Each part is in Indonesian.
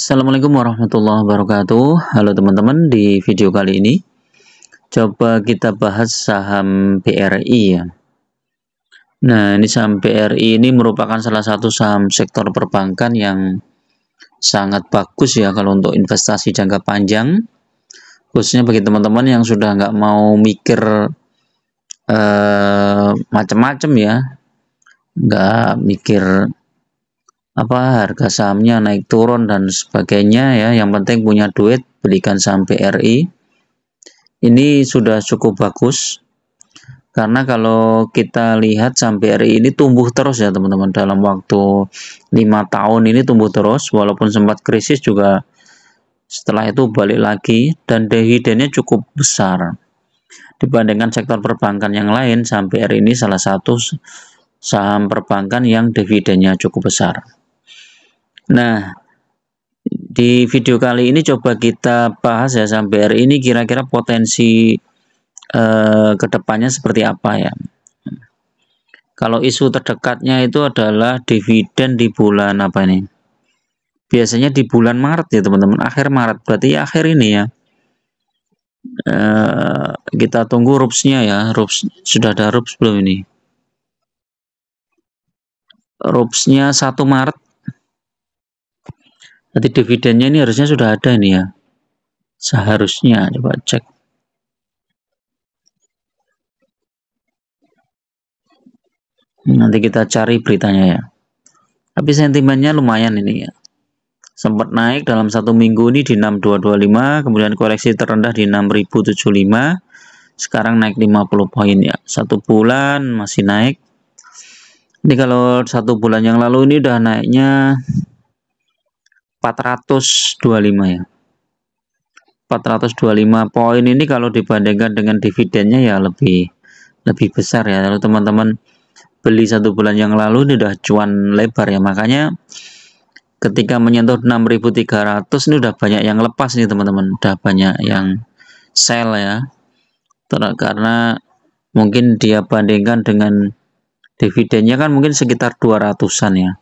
Assalamualaikum warahmatullahi wabarakatuh Halo teman-teman, di video kali ini Coba kita bahas saham BRI ya Nah, ini saham BRI ini merupakan salah satu saham sektor perbankan yang sangat bagus ya kalau untuk investasi jangka panjang khususnya bagi teman-teman yang sudah nggak mau mikir eh, macam-macam ya nggak mikir apa harga sahamnya naik turun dan sebagainya ya. Yang penting punya duit belikan saham BRI. Ini sudah cukup bagus karena kalau kita lihat saham BRI ini tumbuh terus ya teman-teman dalam waktu lima tahun ini tumbuh terus walaupun sempat krisis juga setelah itu balik lagi dan dividennya cukup besar dibandingkan sektor perbankan yang lain saham BRI ini salah satu saham perbankan yang dividennya cukup besar Nah, di video kali ini coba kita bahas ya sampai hari ini kira-kira potensi eh, kedepannya seperti apa ya. Kalau isu terdekatnya itu adalah dividen di bulan apa ini? Biasanya di bulan Maret ya teman-teman, akhir Maret berarti ya akhir ini ya. Eh, kita tunggu rupsnya ya, rups sudah ada rups belum ini? Rupsnya 1 Maret Nanti dividennya ini harusnya sudah ada ini ya. Seharusnya coba cek. Nanti kita cari beritanya ya. Tapi sentimennya lumayan ini ya. Sempat naik dalam satu minggu ini di 6225, kemudian koreksi terendah di 6075. Sekarang naik 50 poin ya. Satu bulan masih naik. Ini kalau satu bulan yang lalu ini udah naiknya 425 ya 425 poin ini kalau dibandingkan dengan dividennya ya lebih lebih besar ya kalau teman-teman beli satu bulan yang lalu ini udah cuan lebar ya makanya ketika menyentuh 6300 ini udah banyak yang lepas nih teman-teman udah banyak yang sell ya karena mungkin dia bandingkan dengan dividennya kan mungkin sekitar 200an ya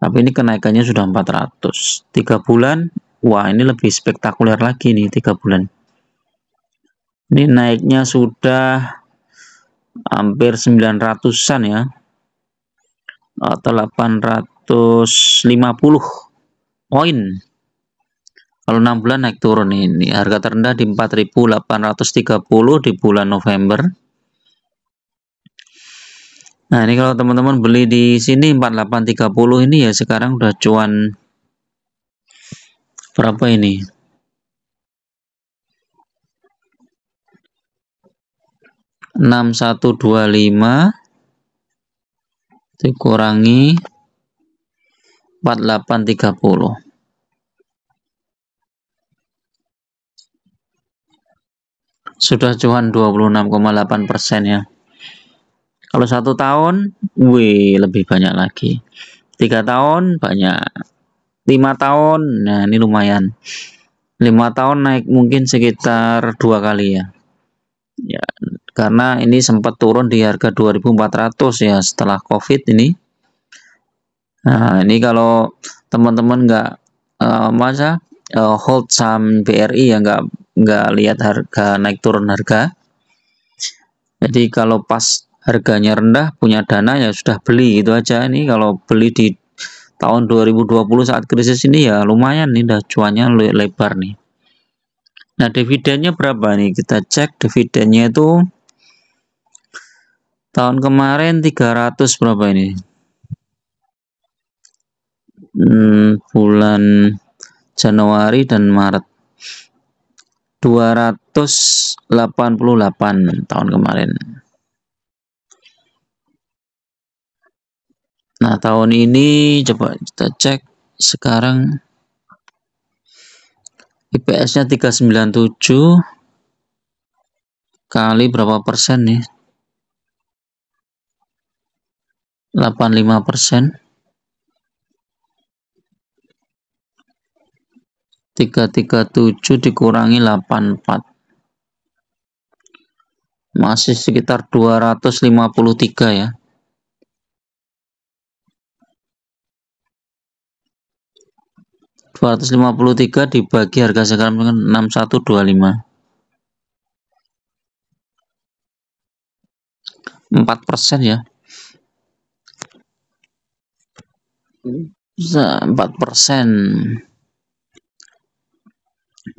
tapi ini kenaikannya sudah 400 3 bulan wah ini lebih spektakuler lagi nih 3 bulan ini naiknya sudah hampir 900-an ya atau 850 poin kalau 6 bulan naik turun ini harga terendah di 4830 di bulan November Nah, ini kalau teman-teman beli di sini 4830 ini ya sekarang udah cuan berapa ini? enam satu dua lima dikurangi empat delapan tiga puluh sudah cuan dua puluh enam koma delapan persen ya kalau satu tahun, wih lebih banyak lagi. Tiga tahun banyak. Lima tahun, nah ini lumayan. Lima tahun naik mungkin sekitar dua kali ya. Ya, karena ini sempat turun di harga 2.400 ya setelah COVID ini. Nah, ini kalau teman-teman nggak uh, eh, masa uh, eh, hold saham BRI ya nggak nggak lihat harga naik turun harga. Jadi kalau pas harganya rendah punya dana ya sudah beli gitu aja nih kalau beli di tahun 2020 saat krisis ini ya lumayan nih dah cuannya lebar nih nah dividennya berapa nih kita cek dividennya itu tahun kemarin 300 berapa ini hmm, bulan Januari dan Maret 288 tahun kemarin Nah, tahun ini coba kita cek sekarang IPS-nya 397 kali berapa persen nih? 85 persen. 337 dikurangi 84. Masih sekitar 253 ya. 253 dibagi harga sekarang dengan 6125. 4 persen ya. 4 persen.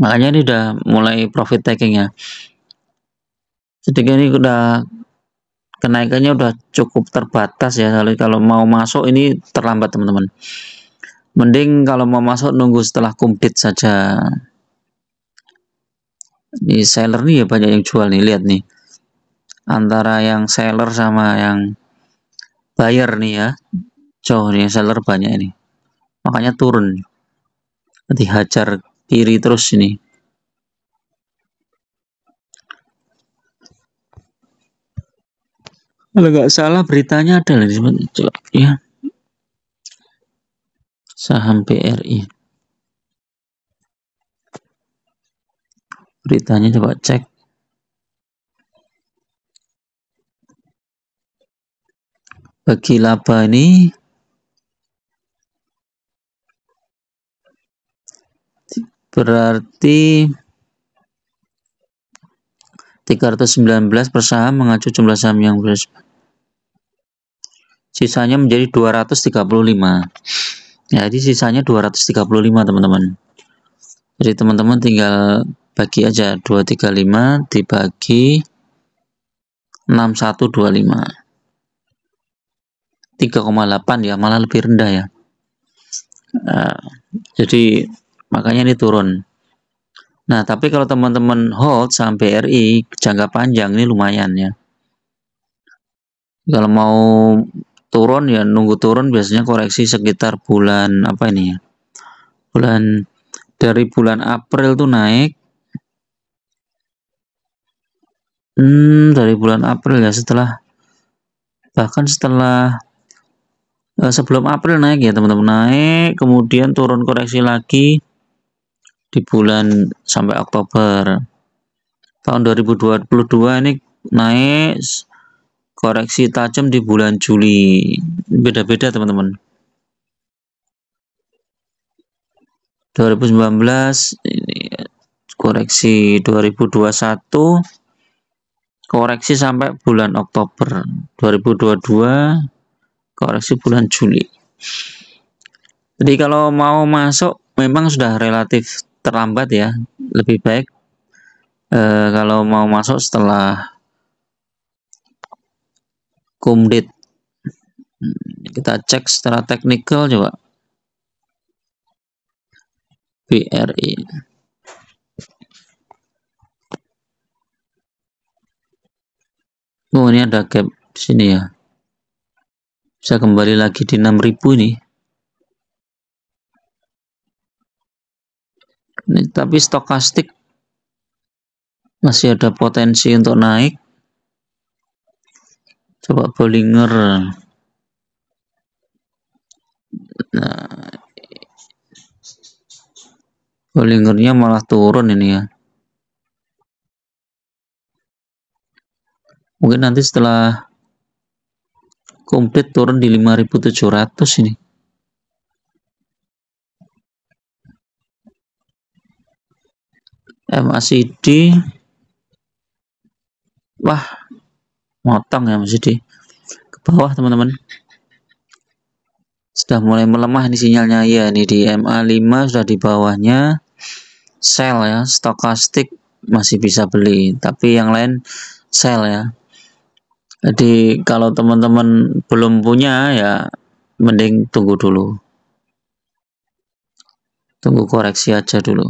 Makanya ini udah mulai profit taking ya. Sedikit ini udah kenaikannya udah cukup terbatas ya. Kalau mau masuk ini terlambat teman-teman. Mending kalau mau masuk nunggu setelah komplit saja. Ini seller nih ya banyak yang jual nih, lihat nih. Antara yang seller sama yang buyer nih ya. Jauh nih yang seller banyak ini. Makanya turun. Nanti hajar kiri terus ini. Kalau nggak salah beritanya ada lah coba ya saham BRI. Beritanya coba cek. Bagi laba ini berarti 319 per saham mengacu jumlah saham yang beres. Sisanya menjadi 235 jadi nah, sisanya 235 teman-teman jadi teman-teman tinggal bagi aja 235 dibagi 6125 3,8 ya malah lebih rendah ya uh, jadi makanya ini turun nah tapi kalau teman-teman hold sampai RI jangka panjang ini lumayan ya kalau mau turun ya nunggu turun biasanya koreksi sekitar bulan apa ini ya bulan dari bulan April tuh naik hmm, dari bulan April ya setelah bahkan setelah eh, sebelum April naik ya teman-teman naik kemudian turun koreksi lagi di bulan sampai Oktober tahun 2022 ini naik koreksi tajam di bulan Juli beda-beda teman-teman 2019 ini koreksi 2021 koreksi sampai bulan Oktober 2022 koreksi bulan Juli jadi kalau mau masuk memang sudah relatif terlambat ya lebih baik e, kalau mau masuk setelah kumdit kita cek secara teknikal coba BRI oh ini ada gap sini ya bisa kembali lagi di 6000 nih ini, tapi stokastik masih ada potensi untuk naik coba Bollinger nah Bollingernya malah turun ini ya mungkin nanti setelah komplit turun di 5700 ini MACD wah motong ya masih di ke bawah teman-teman sudah mulai melemah nih sinyalnya ya ini di MA5 sudah di bawahnya sell ya stokastik masih bisa beli tapi yang lain sell ya jadi kalau teman-teman belum punya ya mending tunggu dulu tunggu koreksi aja dulu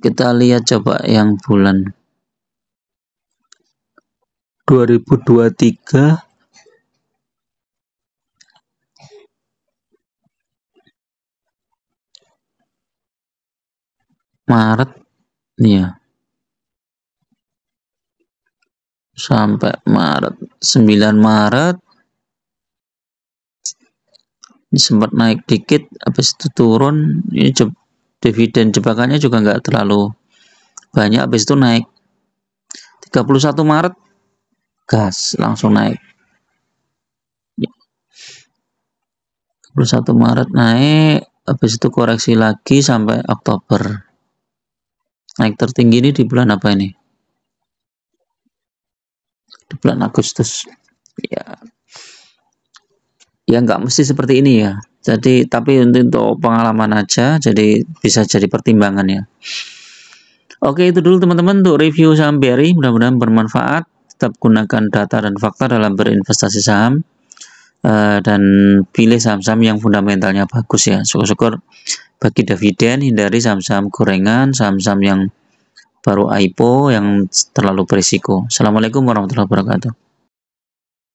kita lihat coba yang bulan 2023 Maret ya sampai Maret 9 Maret ini sempat naik dikit habis itu turun ini je, dividen jebakannya juga nggak terlalu banyak habis itu naik 31 Maret gas langsung naik 21 Maret naik habis itu koreksi lagi sampai Oktober naik tertinggi ini di bulan apa ini di bulan Agustus ya ya nggak mesti seperti ini ya jadi tapi untuk pengalaman aja jadi bisa jadi pertimbangan ya oke itu dulu teman-teman untuk review saham BRI mudah-mudahan bermanfaat tetap gunakan data dan fakta dalam berinvestasi saham uh, dan pilih saham-saham yang fundamentalnya bagus ya. Syukur-syukur bagi dividen hindari saham-saham gorengan, saham-saham yang baru IPO yang terlalu berisiko. Assalamualaikum warahmatullahi wabarakatuh.